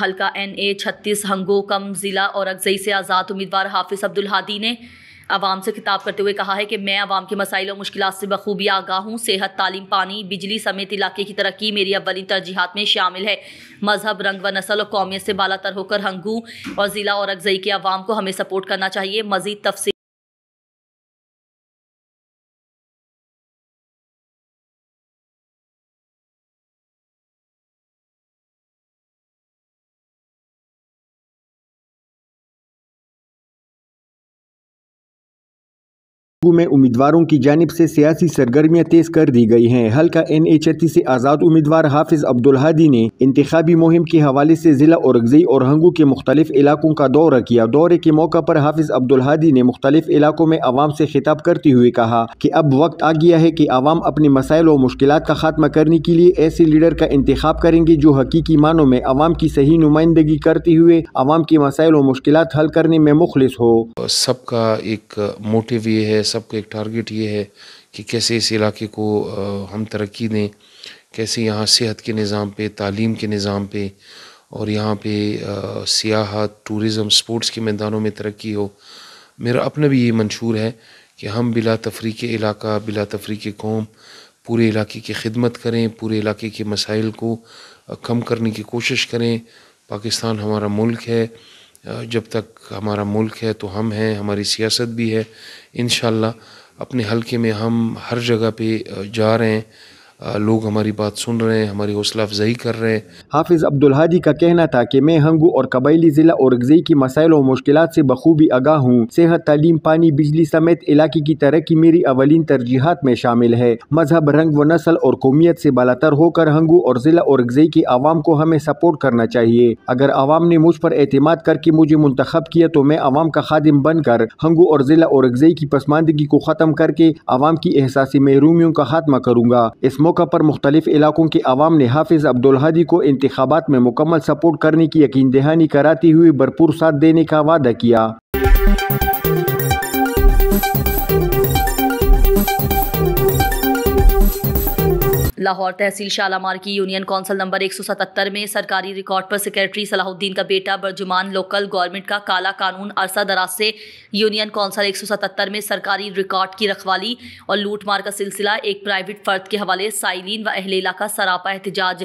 हल्का N A छत्तीस हंगो कम ज़िला और अगजई से आज़ाद उम्मीदवार हाफिज अब्दुल हादी ने आवाम से खिताब करते हुए कहा है कि मैं आवाम के मसाइल और मुश्किल से बखूबी आगाह हूँ सेहत तालीम पानी बिजली समेत इलाके की तरक्की मेरी अवली तरजीहत में शामिल है मजहब रंग व नस्ल और कौमियत से बाला तर होकर हंगू और ज़िला और अगजई के आवाम को हमें सपोर्ट करना चाहिए मजीद तफसी में उम्मीदवारों की जानब से सियासी सरगर्मियां तेज कर दी गई हैं हल्का एन एच एथी से आज़ाद उम्मीदवार हाफिज अब्दुल हादी ने इंतबी मुहिम के हवाले से ज़िला अगजई और हंगू के मुख्तलिफ इलाकों का दौरा किया दौरे के मौका पर हाफिज अब्दुल हादी ने मुख्तलिफ इलाकों में आवाम से खिताब करते हुए कहा कि अब वक्त आ गया है कि आवाम अपने मसाइल और मुश्किल का खात्मा करने के लिए ऐसे लीडर का इंतखा करेंगे जो हकीकी मानों में आवाम की सही नुमाइंदगी करते हुए आवाम के मसाइल और मुश्किल हल करने में मुखलिस हो सबका एक मोटिव ये है सबका एक टारगेट ये है कि कैसे इस इलाके को हम तरक्की दें कैसे यहाँ सेहत के निज़ाम पे तालीम के निज़ाम पे और यहाँ पे सियाहत टूरिज़म स्पोर्ट्स के मैदानों में तरक्की हो मेरा अपना भी ये मंशूर है कि हम बिला तफरी के इलाका बिला तफरी के कौम पूरे इलाके की खिदमत करें पूरे इलाके के मसाइल को कम करने की कोशिश करें पाकिस्तान हमारा मुल्क है जब तक हमारा मुल्क है तो हम हैं हमारी सियासत भी है इन अपने हलके में हम हर जगह पे जा रहे हैं लोग हमारी बात सुन रहे हैं हमारी हौसला अफजाई कर रहे हैं हाफिज़ अब्दुलहादी का कहना था कि मैं हंगू और कबायली ज़िला औरगज़ई की मसाइल और मुश्किल से बखूबी आगा हूँ सेहत तालीम पानी बिजली समेत इलाके की तरक्की मेरी अवलिन तरजीहत में शामिल है मजहब रंग व नस्ल और कौमियत से बालातर होकर हंगू और ज़िला औरगज़ई की आवाम को हमें सपोर्ट करना चाहिए अगर आवाम ने मुझ पर अहतमाद करके मुझे मंतखब किया तो मैं आवाम का खादिम बनकर हंगू और ज़िला औरगज़ई की पसमानदगी को ख़त्म करके आवाम की एहसासी महरूमियों का खात्मा करूँगा इस मौका पर मुख्तलिफ इलाकों के आवाम ने हाफिज हादी को इंतबात में मुकम्मल सपोर्ट करने की यकीन दहानी कराती हुई भरपूर साथ देने का वादा किया लाहौर तहसील शालामार की यूनियन कौंसिल नंबर 177 में सरकारी रिकॉर्ड पर सेक्रेटरी सलाहुद्दीन का बेटा बर्जुमान लोकल गवर्नमेंट का काला कानून अरसा दराज से यूनियन कौंसिल 177 में सरकारी रिकॉर्ड की रखवाली और लूटमार का सिलसिला एक प्राइवेट फर्द के हवाले साइलिन व अहले इलाका सरापा एहतजाज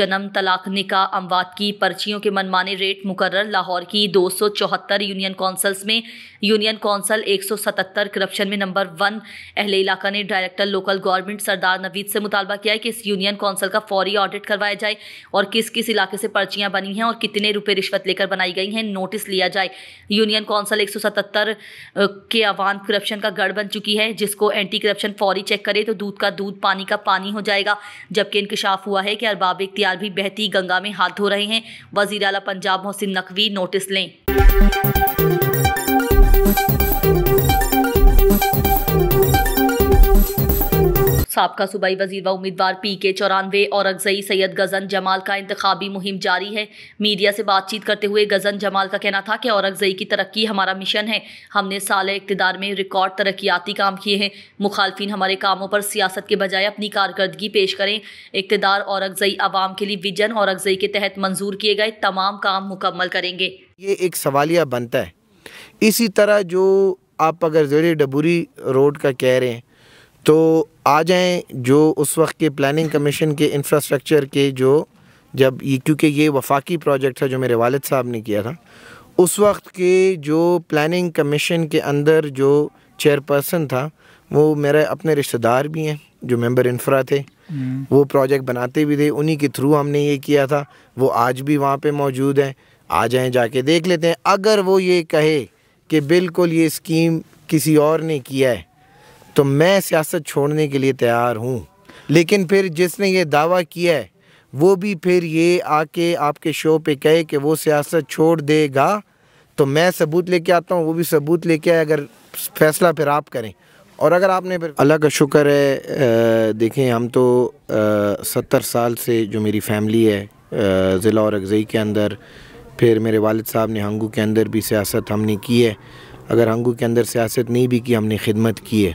जन्म तलाक निका अमवात की पर्चियों के मनमाने रेट मुकर लाहौर की दो यूनियन कौंसल्स में यूनियन कौंसल सतहत्तर करप्शन में नंबर वन अहले इलाका ने director local government Sardar Naveed से मुतालबा किया जाए कि इस यूनियन काउंसिल का फौरी ऑडिट करवाया जाए और किस किस इलाके से पर्चियाँ बनी हैं और कितने रुपये रिश्वत लेकर बनाई गई हैं नोटिस लिया जाए यूनियन काउंसिल एक के आवान करप्शन का गढ़ बन चुकी है जिसको एंटी करप्शन फौरी चेक करे तो दूध का दूध पानी का पानी हो जाएगा जबकि इंकशाफ हुआ है कि अरबाब इख्तियार भी बहती गंगा में हाथ धो रहे हैं वजीर अला पंजाब मोहसिन नकवी नोटिस लें सबका सूबाई वजीर व उम्मीदवार पी के चौरानवे और अगजई सैयद गजन जमाल का इंतबी मुहिम जारी है मीडिया से बातचीत करते हुए गजन जमाल का कहना था कि और अगजई की तरक्की हमारा मिशन है हमने साल इकतदार में रिकॉर्ड तरक्याती काम किए हैं मुखालफी हमारे कामों पर सियासत के बजाय अपनी कारकर्दगी पेश करें इकतदार और अगजई आवाम के लिए विजन और अगजई के तहत मंजूर किए गए तमाम काम मुकम्मल करेंगे ये एक सवालिया बनता है इसी तरह जो आप अगर जेर डबूरी रोड का कह रहे हैं तो आ जाएं जो उस वक्त के प्लानिंग कमीशन के इंफ्रास्ट्रक्चर के जो जब ये क्योंकि ये वफाकी प्रोजेक्ट था जो मेरे वालिद साहब ने किया था उस वक्त के जो प्लानिंग कमीशन के अंदर जो चेयरपर्सन था वो मेरे अपने रिश्तेदार भी हैं जो मेंबर इंफ्रा थे हम्म। वो प्रोजेक्ट बनाते भी थे उन्हीं के थ्रू हमने ये किया था वो आज भी वहाँ पे मौजूद हैं आ जाएं जाके देख लेते हैं अगर वो ये कहे कि बिल्कुल ये स्कीम किसी और ने किया है तो मैं सियासत छोड़ने के लिए तैयार हूँ लेकिन फिर जिसने ये दावा किया है वो भी फिर ये आके आपके शो पे कहे कि वो सियासत छोड़ देगा तो मैं सबूत लेके आता हूँ वो भी सबूत लेके आए अगर फैसला फिर आप करें और अगर आपने फिर अल्लाह का शुक्र है देखें हम तो सत्तर साल से जो मेरी फैमिली है ज़िला और अगजई के अंदर फिर मेरे वालिद साहब ने हंगू के अंदर भी सियासत हमने की है अगर हंगू के अंदर सियासत नहीं भी की हमने खिदमत की है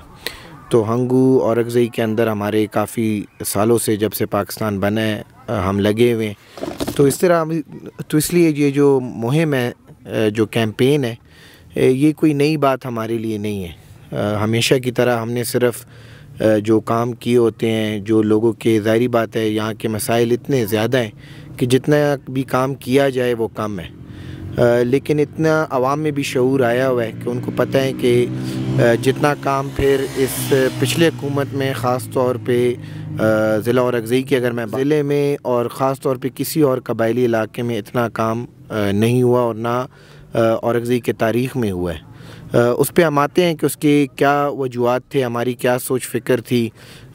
तो हंगू और अगजई के अंदर हमारे काफ़ी सालों से जब से पाकिस्तान बने हम लगे हुए हैं तो इस तरह तो इसलिए ये जो मुहिम है जो कैंपेन है ये कोई नई बात हमारे लिए नहीं है हमेशा की तरह हमने सिर्फ़ जो काम किए होते हैं जो लोगों के ज़ाहरी बात है यहाँ के मसाइल इतने ज़्यादा हैं कि जितना भी काम किया जाए वो कम है लेकिन इतना आवाम में भी शूर आया हुआ है कि उनको पता है कि जितना काम फिर इस पिछले हुकूमत में ख़ास तौर पर ज़िला और अगज़ई की अगर मैं ज़िले में और ख़ास तौर पर किसी और कबायली इलाके में इतना काम नहीं हुआ और ना और अगज़ई के तारीख़ में हुआ है उस पर हम आते हैं कि उसके क्या वजूहत थे हमारी क्या सोच फ़िक्र थी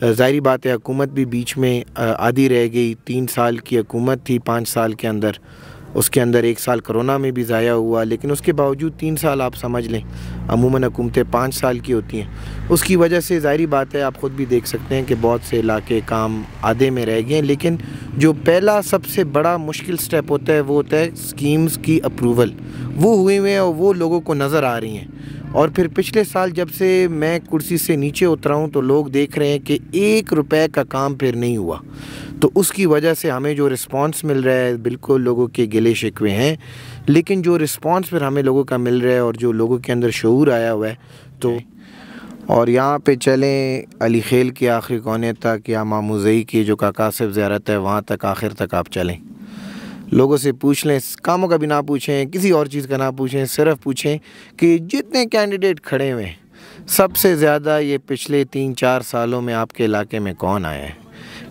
ज़ाहरी बात है हकूमत भी बीच में आधी रह गई तीन साल की हकूमत थी पाँच साल के अंदर उसके अंदर एक साल करोना में भी ज़ाया हुआ लेकिन उसके बावजूद तीन साल आप समझ लें अमूमन हुकूमतें पाँच साल की होती हैं उसकी वजह से ज़ाहरी बात है आप ख़ुद भी देख सकते हैं कि बहुत से इलाके काम आधे में रह गए हैं लेकिन जो पहला सबसे बड़ा मुश्किल स्टेप होता है वो होता है स्कीम्स की अप्रूवल वो हुए हुए हैं और वो लोगों को नज़र आ रही हैं और फिर पिछले साल जब से मैं कुर्सी से नीचे उतरा हूँ तो लोग देख रहे हैं कि एक रुपए का काम फिर नहीं हुआ तो उसकी वजह से हमें जो रिस्पांस मिल रहा है बिल्कुल लोगों के गिले शिकवे हैं लेकिन जो रिस्पांस फिर हमें लोगों का मिल रहा है और जो लोगों के अंदर शूर आया हुआ है तो और यहाँ पे चलें अली खेल के आखिरी कोने तक या मामोजई की जो कासिफ ज्यारत है वहाँ तक आखिर तक आप चलें लोगों से पूछ लें कामों का भी ना पूछें किसी और चीज़ का ना पूछें सिर्फ पूछें कि जितने कैंडिडेट खड़े हुए हैं सबसे ज़्यादा ये पिछले तीन चार सालों में आपके इलाके में कौन आया है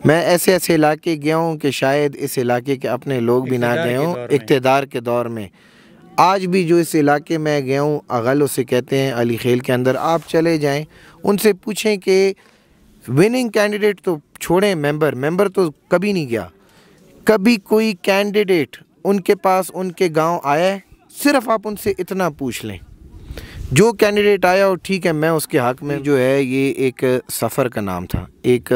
मैं ऐसे ऐसे इलाके गया हूँ कि शायद इस इलाके के अपने लोग भी ना गए हों इकतदार के दौर में आज भी जो इस इलाके में गया हूँ अगल उसे कहते हैं अली खेल के अंदर आप चले जाएं उनसे पूछें कि विनिंग कैंडिडेट तो छोड़ें मेंबर मेंबर तो कभी नहीं गया कभी कोई कैंडिडेट उनके पास उनके गांव आया है सिर्फ आप उनसे इतना पूछ लें जो कैंडिडेट आया हो ठीक है मैं उसके हक में जो है ये एक सफ़र का नाम था एक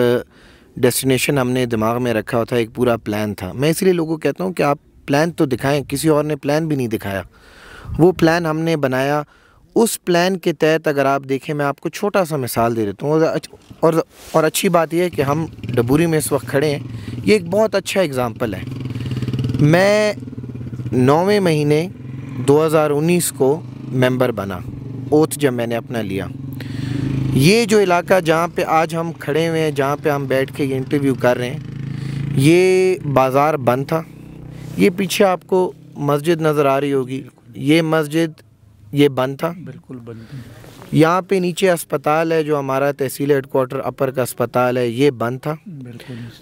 डेस्टिनेशन हमने दिमाग में रखा था एक पूरा प्लान था मैं इसलिए लोगों को कहता हूँ कि आप प्लान तो दिखाएं किसी और ने प्लान भी नहीं दिखाया वो प्लान हमने बनाया उस प्लान के तहत अगर आप देखें मैं आपको छोटा सा मिसाल दे देता हूँ और और अच्छी बात यह है कि हम डबूरी में इस वक्त खड़े हैं ये एक बहुत अच्छा एग्ज़ाम्पल है मैं नौवें महीने 2019 को मेंबर बना ओथ जब मैंने अपना लिया ये जो इलाका जहाँ पे आज हम खड़े हुए हैं जहाँ पे हम बैठ के इंटरव्यू कर रहे हैं ये बाज़ार बंद था ये पीछे आपको मस्जिद नज़र आ रही होगी ये मस्जिद ये बंद था बिल्कुल बंद यहाँ पे नीचे अस्पताल है जो हमारा तहसील हेडकोार्टर अपर का अस्पताल है ये बंद था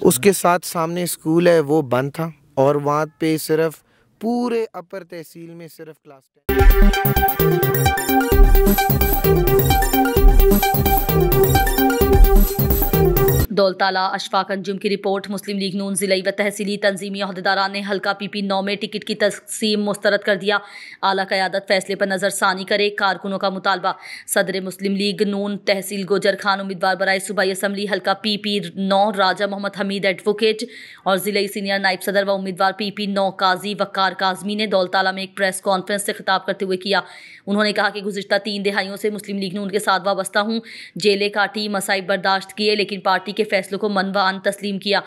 उसके साथ सामने स्कूल है वो बंद था और वहाँ पे सिर्फ पूरे अपर तहसील में सिर्फ क्लास दौलताला अशफाक अंजुम की रिपोर्ट मुस्लिम लीग नून जिले व तहसीली तंजीमी अहदेदारा ने हल्का पी पी नौ में टिकट की तकसीम मुस्तरद कर दिया आला क़्यादत फैसले पर नज़रसानी करे कारकुनों का मुतालबा सदर मुस्लिम लीग नून तहसील गोजर खान उम्मीदवार बरए सूबाई असम्बली हल्का पी पी नौ राजा मोहम्मद हमीद एडवोकेट और ज़िले सीनियर नायब सदर व उम्मीदवार पी पी नौ काजी वक्ार काजमी ने दौलताला में एक प्रेस कॉन्फ्रेंस से खिताब करते हुए किया उन्होंने कहा कि गुजशत तीन दिहाइयों से मुस्लिम लीग नून के साथ वाबस्ता हूँ जेलें काटी मसाइब बर्दाश्त किए लेकिन पार्टी के फैसलों को मनवान तस्लीम किया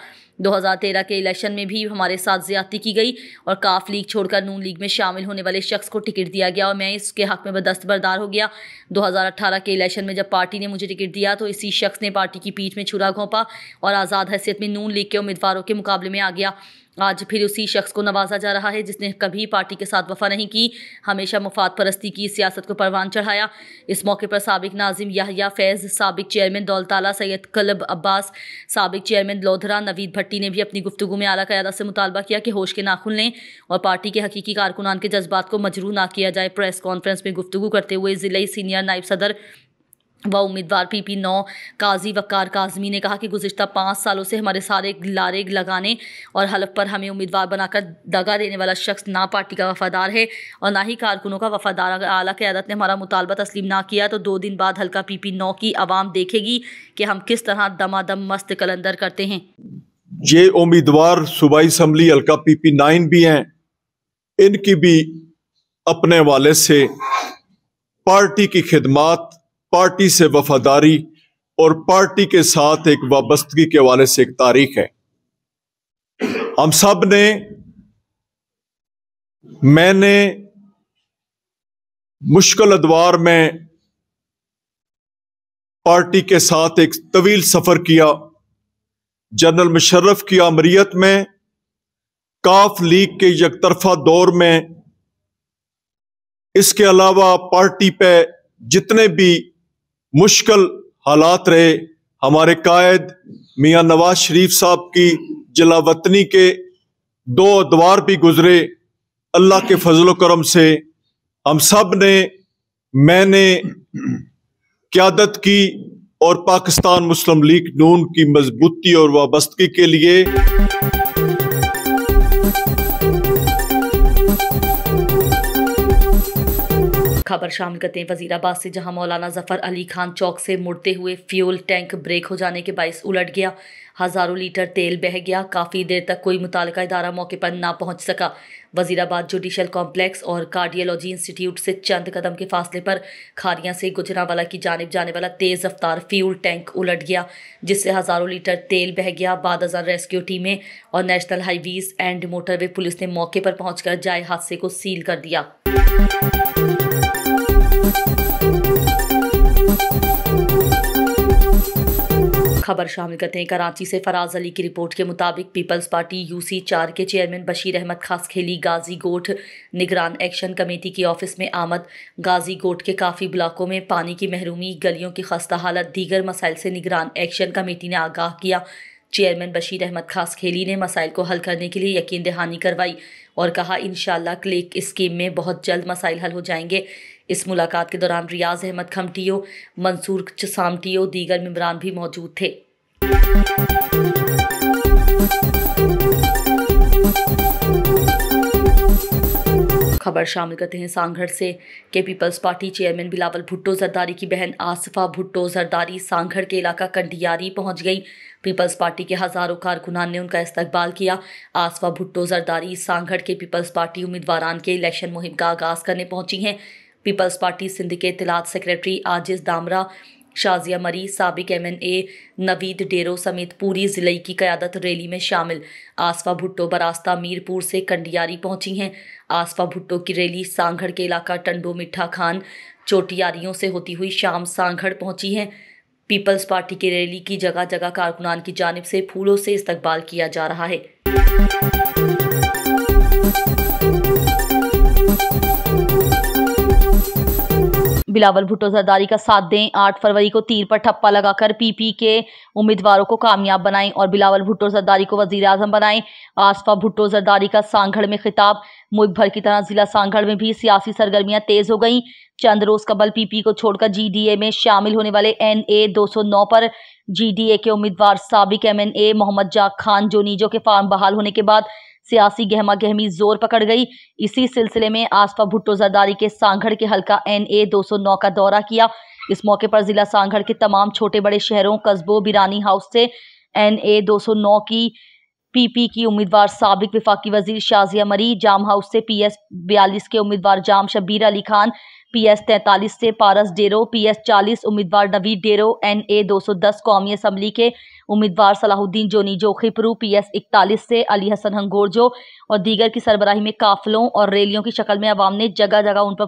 2013 के इलेक्शन में भी हमारे साथ ज्यादती की गई और काफ लीग छोड़कर नून लीग में शामिल होने वाले शख्स को टिकट दिया गया और मैं इसके हक में बदस्तबरदार हो गया 2018 के इलेक्शन में जब पार्टी ने मुझे टिकट दिया तो इसी शख्स ने पार्टी की पीठ में छुरा घोंपा और आज़ाद हैसियत में नून लीग के उम्मीदवारों के मुकाबले में आ गया आज फिर उसी शख्स को नवाजा जा रहा है जिसने कभी पार्टी के साथ वफा नहीं की हमेशा मुफाद परस्ती की सियासत को परवान चढ़ाया इस मौके पर सबक नाजिम याहिया फैज़ सबक चेयरमैन दौलताला सैयद कलब अब्बास सबक चेयरमैन लोधरा नवीद भट्टी ने भी अपनी गुफ्तु में अला क्यादा से मुतालबा किया कि होश के नाखुल लें और पार्टी के हकीकी कारकुनान के जज्बात को मजरू ना किया जाए प्रेस कॉन्फ्रेंस में गुफ्तु करते हुए ज़िले सीनियर नायब सदर व उम्मीदवार पी पी नौ काजी वकार काजमी ने कहा कि गुजशत पाँच सालों से हमारे सारे लारे लगाने और हलफ पर हमें उम्मीदवार बनाकर दगा देने वाला शख्स ना पार्टी का वफादार है और ना ही कारकुनों का वफादार अगर आला क्यादत ने हमारा मुतालबा तस्लीम ना किया तो दो दिन बाद हल्का पी पी नौ की आवाम देखेगी कि हम किस तरह दमादम मस्त कलंदर करते हैं ये उम्मीदवार सूबाई इसम्बली हल्का पी पी नाइन भी हैं इनकी भी अपने वाले से पार्टी की खिदमात पार्टी से वफादारी और पार्टी के साथ एक वाबस्तगी के हवाले से एक तारीख है हम सब ने मैंने मुश्किल अदवार में पार्टी के साथ एक तवील सफर किया जनरल मुशर्रफ की अमरीत में काफ लीग के यकतरफा दौर में इसके अलावा पार्टी पे जितने भी मुश्किल हालात रहे हमारे कायद मियाँ नवाज शरीफ साहब की जलावतनी के दो अदवार भी गुजरे अल्लाह के फजल करम से हम सब ने मैंने क्यादत की और पाकिस्तान मुस्लिम लीग नून की मजबूती और वाबस्तगी के लिए खबर शामिल करते हैं वजीराबाद से जहां मौलाना जफर अली खान चौक से मुड़ते हुए फ्यूल टैंक ब्रेक हो जाने के बायस उलट गया हज़ारों लीटर तेल बह गया काफ़ी देर तक कोई मुतल इदारा मौके पर ना पहुंच सका वजीराबाद जुडिशल कॉम्प्लेक्स और कार्डियोलॉजी इंस्टीट्यूट से चंद कदम के फासले पर खारियां से गुजरावाला की जानब जाने वाला तेज़ रफ्तार फ्यूल टैंक उलट गया जिससे हज़ारों लीटर तेल बह गया बाद हज़ार रेस्क्यू टीमें और national highways and motorway police ने मौके पर पहुंचकर जाए हादसे को सील कर दिया खबर शामिल करते हैं कराची से फराज अली की रिपोर्ट के मुताबिक पीपल्स पार्टी यूसी चार के चेयरमैन बशीर अहमद खास खेली गाजी गोट निगरान एक्शन कमेटी की ऑफिस में आमद गाजी गोट के काफ़ी ब्लाकों में पानी की महरूमी गलियों की खस्ता हालत दीगर मसाइल से निगरान एक्शन कमेटी ने आगाह किया चेयरमैन बशीर अहमद खास खेली ने मसाइल को हल करने के लिए यकीन दहानी करवाई और कहा इन क्लिक स्कीम में बहुत जल्द मसाइल हल हो जाएंगे इस मुलाकात के दौरान रियाज अहमद खमटियो मंसूर चसामटियो दीगर मम्बरान भी मौजूद थे खबर शामिल करते हैं सांगढ़ से के Peoples Party chairman Bilawal Bhutto Zardari की बहन आसफा भुट्टो जरदारी सांगढ़ के इलाका कंडियारी पहुंच गई पीपल्स पार्टी के हजारों कारकुनान ने उनका इस्तकबाल किया आसफा भुट्टो जरदारी सांगढ़ के पीपल्स पार्टी उम्मीदवार के इलेक्शन मुहिम का आगाज करने पहुंची हैं पीपल्स पार्टी सिंध के तिलात सेक्रेटरी आजिज दामरा शाजिया मरी सबक M N A Naveed Dero समेत पूरी ज़िले की क़्यादत रैली में शामिल आसफा भुट्टो बरास्ता मीरपुर से कंडियारी पहुंची हैं आसफा भुट्टो की रैली सांगढ़ के इलाका टंडो मिठा खान चोटियारियों से होती हुई शाम सांगढ़ पहुंची हैं पीपल्स पार्टी की रैली की जगह जगह कारकुनान की जानब से फूलों से इस्तबाल किया जा रहा है बिलावल भुट्टो जरदारी का साथ दें आठ फरवरी को तीर पर ठप्पा लगाकर पीपी के उम्मीदवारों को कामयाब बनाएं और बिलावल भुट्टो जरदारी को वजीर अजम बनाएं आसफा भुट्टो जरदारी का सांगड़ में खिताब मुल्क भर की तरह जिला सांगड़ में भी सियासी सरगर्मियां तेज हो गई चंद रोज कबल पीपी को छोड़कर जीडीए में शामिल होने वाले एन ए दो सौ नौ पर जीडीए के उम्मीदवार सबक एम एन ए मोहम्मद जाक खान जो नीजो के फार्म बहाल होने के बाद सियासी गहमा गहमी जोर पकड़ गई इसी सिलसिले में आसपा भुट्टो जरदारी के सांगड़ के हल्का एन ए दो सौ नौ का दौरा किया इस मौके पर जिला सांगड़ के तमाम छोटे बड़े शहरों कस्बों बिरानी हाउस से एन ए दो सौ नौ की पीपी की उम्मीदवार सबक विफाकी वजीर शाजिया मरी जाम हाउस से पी एस बयालीस के उम्मीदवार जाम शबीर अली खान पीएस तैंतालीस से पारस डेरो पीएस चालीस उम्मीदवार नवीद डेरो एन ए दो सौ दस कौमी असम्बली के उम्मीदवार सलाहुद्दीन जोनी जो खिपरू पी एस इकतालीस से अली हसन हंगोरजो और दीगर की सरबराही में काफिलों और रैलियों की शक्ल में अवाम ने जगह जगह उन पर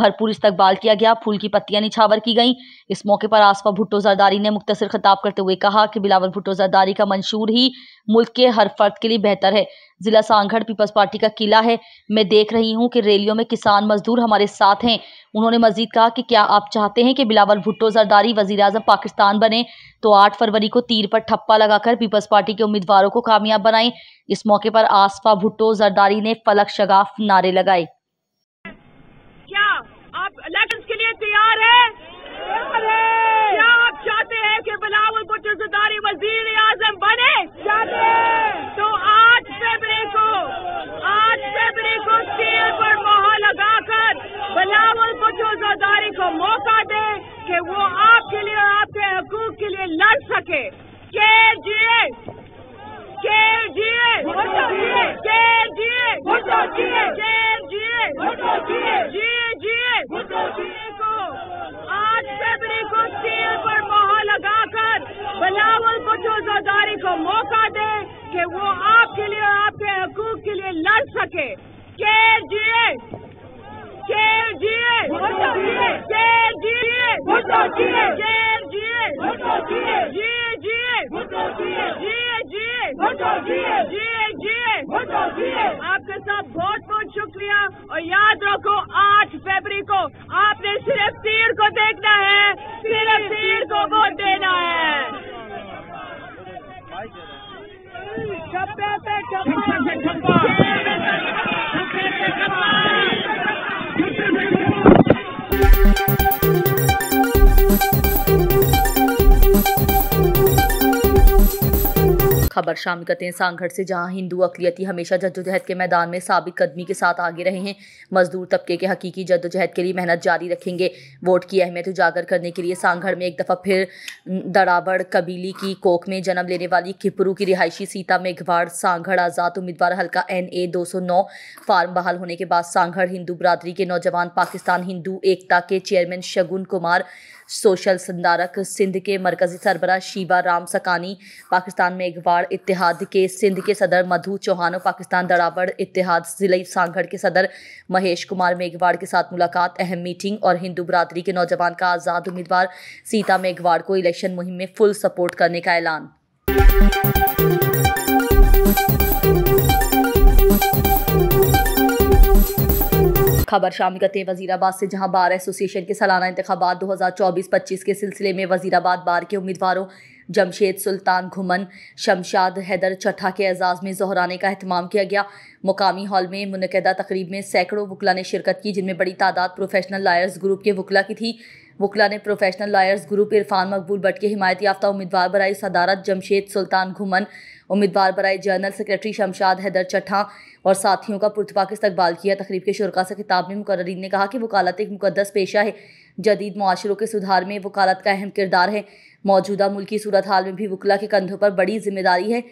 भरपूर इस्तकबाल किया गया फूल की पत्तियां निछावर की गईं इस मौके पर आसफा भुट्टो जरदारी ने मुख्तर खिताब करते हुए कहा कि बिलावल भुट्टो जरदारी का मंशूर ही मुल्क के हर फर्द के लिए बेहतर है जिला सांगढ़ पीपल्स पार्टी का किला है मैं देख रही हूं कि रैलियों में किसान मजदूर हमारे साथ हैं उन्होंने मजीद कहा कि क्या आप चाहते हैं कि बिलावल भुट्टो जरदारी वजी अजम पाकिस्तान बने तो आठ फरवरी को तीर पर ठप्पा लगाकर पीपल्स पार्टी के उम्मीदवारों को कामयाब बनाए इस मौके पर आसफा भुट्टो जरदारी ने फलक शगाफ नारे लगाए क्या आप इलेक्शन के लिए तैयार है तो बलावल जो जरदारी को मौका दे कि वो आपके लिए और आपके हकूक के लिए लड़ सके के जिए के जिए के जिए जिए जिए जिए को आज फरवरी को सीएम पर मोहर लगाकर बलावल जो जरदारी को मौका दे कि वो आपके लिए और आपके हकूक के लिए लड़ सके के जिए आपके साथ बहुत बहुत शुक्रिया और याद रखो आठ फरवरी को आपने सिर्फ तीर को देखना है सिर्फ तीर को वोट देना है पे खबर शामिल करते हैं सांगढ़ से जहां हिंदू अकलियती हमेशा जद्दोजहद के मैदान में सबक कदमी के साथ आगे रहे हैं मजदूर तबके के हकीकी जद्दोजहद के लिए मेहनत जारी रखेंगे वोट की अहमियत उजागर करने के लिए सांगढ़ में एक दफ़ा फिर दड़ाबड़ कबीली की कोख में जन्म लेने वाली खिपरू की रिहायशी सीता मेघवाड़ सांगढ़ आज़ाद उम्मीदवार हल्का एन ए दो सौ नौ फार्म बहाल होने के बाद सांगढ़ हिंदू बरदरी के नौजवान पाकिस्तान हिंदू एकता के चेयरमैन शगुन कुमार सोशल संदारक सिंध के मरकजी सरबरा शीबा राम सकानी पाकिस्तान मेघवाड़ इतिहाद के सिंध के सदर मधु और पाकिस्तान दड़ाबड़ इतिहाद ज़िले सांगढ़ के सदर महेश कुमार मेघवाड़ के साथ मुलाकात अहम मीटिंग और हिंदू बरदरी के नौजवान का आज़ाद उम्मीदवार सीता मेघवाड़ को इलेक्शन मुहिम में फुल सपोर्ट करने का ऐलान खबर शामिल करते हैं वजीराबाद से जहां बार एसोसिएशन के सालाना इंतबात दो हज़ार चौबीस पच्चीस के सिलसिले में वजीराबाद बार के उम्मीदवारों जमशेद सुल्तान घुमन शमशाद हैदर चट्ठा के एजाज़ में जहराने का अहतमाम किया गया मुकामी हॉल में मुनदा तकरीब में सैकड़ों वकला ने शिरकत की जिनमें बड़ी तादाद प्रोफेशनल लायर्स ग्रुप के वकला की थी वकला ने प्रोफेशनल लॉयर्स ग्रुप इरफान मकबूल बट के हिमायत याफ्ता उम्मीदवार बरए सदारत जमशेद सुल्तान घुमन उम्मीदवार बरए जनरल सेक्रेटरी शमशाद हैदर चट्ठा और साथियों का पुरतपा के इस्तबाल किया तकरीब के शुरा से खिताब में मुकर्रीन ने कहा कि वकालत एक मुकदस पेशा है जदीद माशरों के सुधार में वकालत का अहम किरदार है मौजूदा मुल्की सूरत हाल में भी वकला के कंधों पर बड़ी जिम्मेदारी है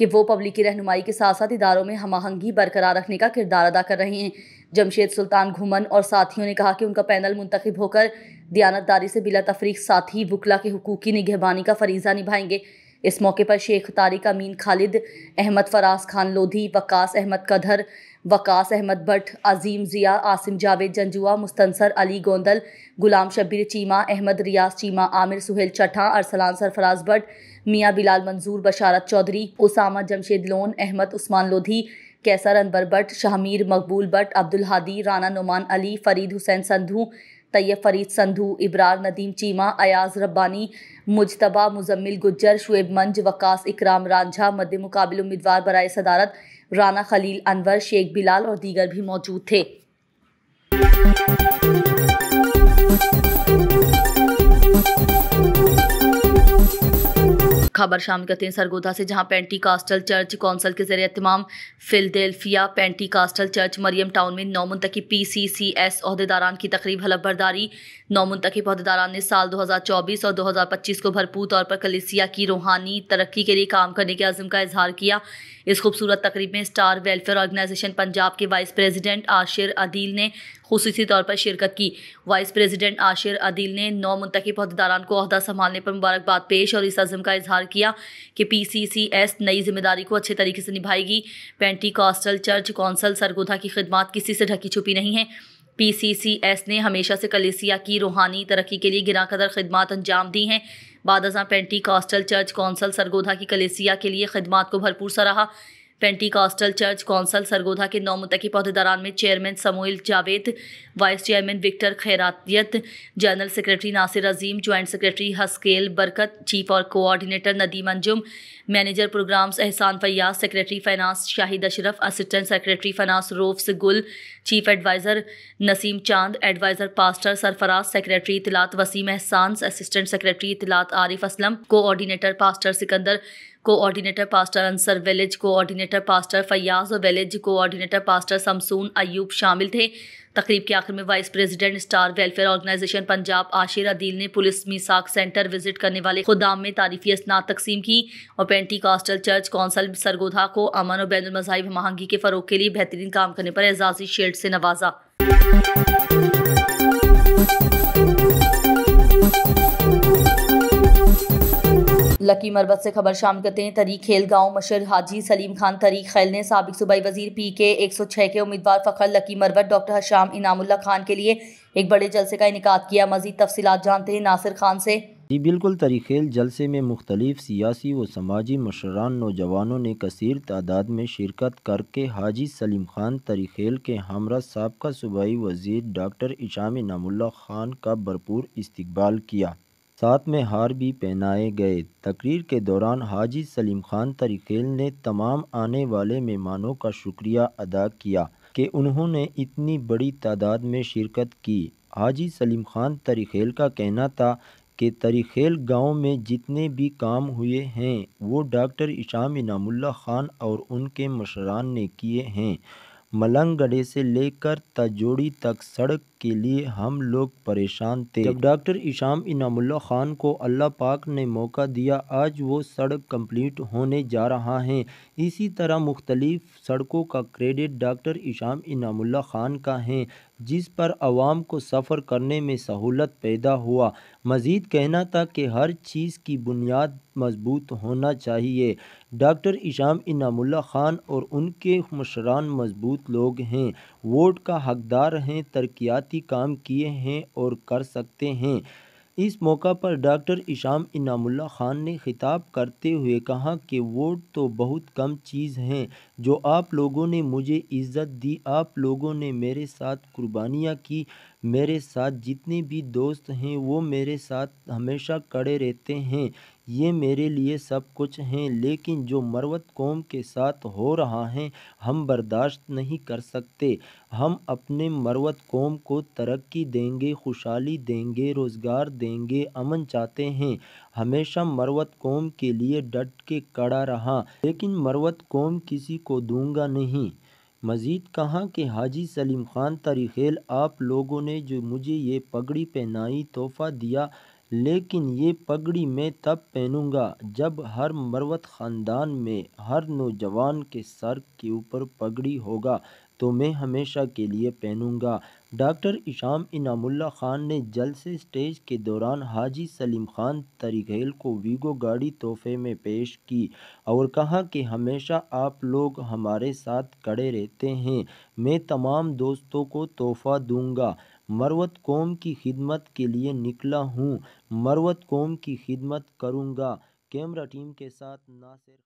कि वो पब्लिक की रहनुमाई के साथ साथ इदारों में आहंगी बरकरार रखने का किरदार अदा कर रहे हैं जमशेद सुल्तान घुमन और साथियों ने कहा कि उनका पैनल मुंतखब होकर दयानतदारी से बिला तफरीक साथी वकला के हकूकी निगहबानी का फरीजा निभाएंगे इस मौके पर शेख तारिक अमीन खालिद अहमद फराज खान लोधी वकास अहमद कदर वकास अहमद भट्ट अजीम ज़िया आसिम जावेद जंजुआ मुस्तंसर अली गोंदल गुलाम शब्बीर चीमा अहमद रियाज चीमा आमिर सुहेल चटा अरसलान सरफराज भट्ट मियाँ बिलाल मंजूर बशारत चौधरी उसामा जमशेद लोन अहमद उस्मान लोधी कैसर अनबर भट्ट शाहमीर मकबूल भट्ट अब्दुल हादी राना नुमान अली फरीद हुसैन संधू तैयब फरीद संधू इब्रार नदीम चीमा अयाज रब्बानी मुजतबा मुजम्मिल गुज्जर शुएब मंज वकास इकराम रांझा मद मुकाबल उम्मीदवार बरए सदारत राना खलील अनवर शेख बिलाल और दीगर भी मौजूद थे खबर शामिल करते हैं सरगोदा से जहां पेंटी कास्टल चर्च कौंसल के जरिए तमाम फिलदेल्फिया पेंटी कास्टल चर्च मरियम टाउन में नौ मुंतकी पी सी सी एस अहदेदारान की तकरीब हलफबरदारी नौ मुंतखब अहदेदारान ने साल दो हज़ार चौबीस और दो हज़ार पच्चीस को भरपूर तौर पर कलिसिया की रूहानी तरक्की के लिए काम करने के अज़म का इजहार किया इस खूबसूरत तकरीब में स्टार वेलफेयर ऑर्गेनाइजेशन पंजाब के वाइस प्रेजिडेंट आशिर अदील ने खसूसी तौर पर शिरकत की वाइस प्रेसिडेंट आशिर अदील ने नौ मुंतखब अहदेदारान को अहदा संभालने पर मुबारकबाद पेश और इस अज़म का इजहार किया कि पी सी सी एस नई जिम्मेदारी को अच्छे तरीके से निभाएगी Pentecostal church council Sargodha की खदमात किसी से ढकी छुपी नहीं है पी सी सी एस ने हमेशा से कलेसिया की रूहानी तरक्की के लिए गिरा कदर खदमात अंजाम दी हैं बादजा Pentecostal church council Sargodha की कलेसिया के लिए खदमात को भरपूर सराहा पेंटिकॉस्टल चर्च कौंसल सरगोधा के नौ मुतकी पौधेदारान में chairman Samuel Javed vice chairman Victor खैरातियत general secretary Nasir Azeem joint secretary हस्केल बरकत चीफ और coordinator Nadeem Anjum manager programmes Ehsan Fayyaz secretary finance Shahid Ashraf assistant secretary finance रोफ्स Gul chief adviser Naseem Chand adviser pastor Sarfraz secretary इतलात वसीम एहसान असिस्टेंट सेक्रेटरी इतलात Arif Aslam coordinator pastor Sikandar coordinator pastor Ansar village coordinator pastor Fayyaz और village coordinator pastor Samson Ayub शामिल थे तकरीब के आखिर में vice president star welfare organisation Punjab Ashir Adeel ने पुलिस मिसाक सेंटर विजिट करने वाले खुदाम में तारीफी असनाद तकसीम की और पेंटी कास्टल चर्च कौंसल सरगोधा को अमन और बैन मजाहब महंगी के फ़रोग के लिए बेहतरीन काम करने पर एजाजी शेल्ड से नवाजा लकी मरबत से खबर शामिल करते हैं तरीक खेल गांव मशर हाजी सलीम खान तरीक खैल ने सबक सूबाई वजीर पी के एक सौ छः के उम्मीदवार फ़खर लकी मरबत डॉक्टर हशाम इनामुल्ला खान के लिए एक बड़े जलसे का इनका किया मजीद तफसीत जानते हैं नासिर खान से जी बिल्कुल तरीखेल जलसे में मुख्तलिफ सियासी व समाजी मशरान नौजवानों ने कसर तादाद में शिरकत करके हाजी सलीम खान तरीखेल के हमरा सबका सूबाई वजीर डॉक्टर इशाम इनामुल्ला खान का भरपूर इस्तबाल किया साथ में हार भी पहनाए गए तकरीर के दौरान हाजी सलीम खान तरीकेल ने तमाम आने वाले मेहमानों का शुक्रिया अदा किया कि उन्होंने इतनी बड़ी तादाद में शिरकत की हाजी सलीम खान तरीखेल का कहना था कि तरीखेल गांव में जितने भी काम हुए हैं वो डॉक्टर इशाम इनामुल्ला खान और उनके मशरान ने किए हैं मलंगड़े से लेकर तजोड़ी तक सड़क के लिए हम लोग परेशान थे जब डॉक्टर इशाम इनामुल्ला खान को अल्लाह पाक ने मौका दिया आज वो सड़क कंप्लीट होने जा रहा है इसी तरह मुख्तलिफ़ सड़कों का क्रेडिट डॉक्टर इशाम इनामुल्ला खान का है जिस पर आवाम को सफ़र करने में सहूलत पैदा हुआ मज़ीद कहना था कि हर चीज़ की बुनियाद मजबूत होना चाहिए डॉक्टर इशाम इनामुल्ला खान और उनके मशरान मजबूत लोग हैं वोट का हकदार हैं तरक्याती काम किए हैं और कर सकते हैं इस मौका पर डॉक्टर इशाम इनामुल्ला खान ने खिताब करते हुए कहा कि वोट तो बहुत कम चीज़ हैं जो आप लोगों ने मुझे इज़्ज़त दी आप लोगों ने मेरे साथ कुर्बानियाँ की मेरे साथ जितने भी दोस्त हैं वो मेरे साथ हमेशा खड़े रहते हैं ये मेरे लिए सब कुछ हैं लेकिन जो मरवत कौम के साथ हो रहा है हम बर्दाश्त नहीं कर सकते हम अपने मरवत कौम को तरक्की देंगे खुशहाली देंगे रोज़गार देंगे अमन चाहते हैं हमेशा मरवत कौम के लिए डट के कड़ा रहा लेकिन मरवत कौम किसी को दूंगा नहीं मज़ीद कहाँ कि हाजी सलीम ख़ान तरीखेल आप लोगों ने जो मुझे ये पगड़ी पहनाई तोहफ़ा दिया लेकिन ये पगड़ी मैं तब पहनूंगा जब हर मरवत ख़ानदान में हर नौजवान के सर के ऊपर पगड़ी होगा तो मैं हमेशा के लिए पहनूंगा डॉक्टर इशाम इनामुल्ला खान ने जलसे स्टेज के दौरान हाजी सलीम खान तरीघेल को वीगो गाड़ी तोहफे में पेश की और कहा कि हमेशा आप लोग हमारे साथ खड़े रहते हैं मैं तमाम दोस्तों को तोहफ़ा दूँगा मरवत कौम की खिदमत के लिए निकला हूँ मरवत कौम की खिदमत करूँगा कैमरा टीम के साथ नासिर